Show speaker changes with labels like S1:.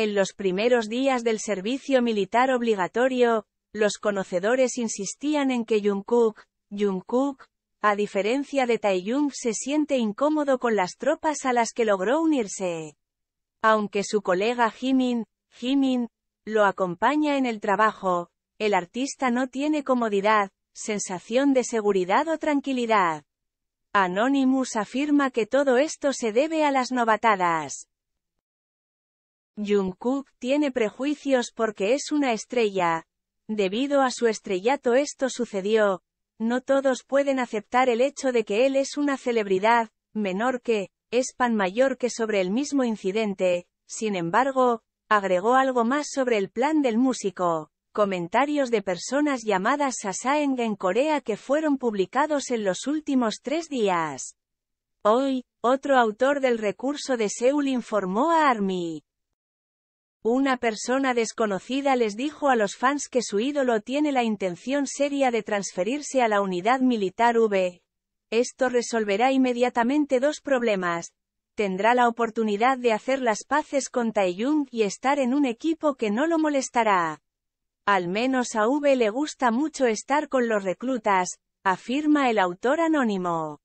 S1: En los primeros días del servicio militar obligatorio, los conocedores insistían en que Jungkook, Jungkook, a diferencia de Jung, se siente incómodo con las tropas a las que logró unirse. Aunque su colega Jimin, Jimin, lo acompaña en el trabajo, el artista no tiene comodidad, sensación de seguridad o tranquilidad. Anonymous afirma que todo esto se debe a las novatadas. Jungkook tiene prejuicios porque es una estrella. Debido a su estrellato esto sucedió. No todos pueden aceptar el hecho de que él es una celebridad, menor que, es pan mayor que sobre el mismo incidente, sin embargo, agregó algo más sobre el plan del músico. Comentarios de personas llamadas Sasaeng en Corea que fueron publicados en los últimos tres días. Hoy, otro autor del recurso de Seúl informó a Army. Una persona desconocida les dijo a los fans que su ídolo tiene la intención seria de transferirse a la unidad militar V. Esto resolverá inmediatamente dos problemas. Tendrá la oportunidad de hacer las paces con Taeyung y estar en un equipo que no lo molestará. Al menos a V le gusta mucho estar con los reclutas, afirma el autor anónimo.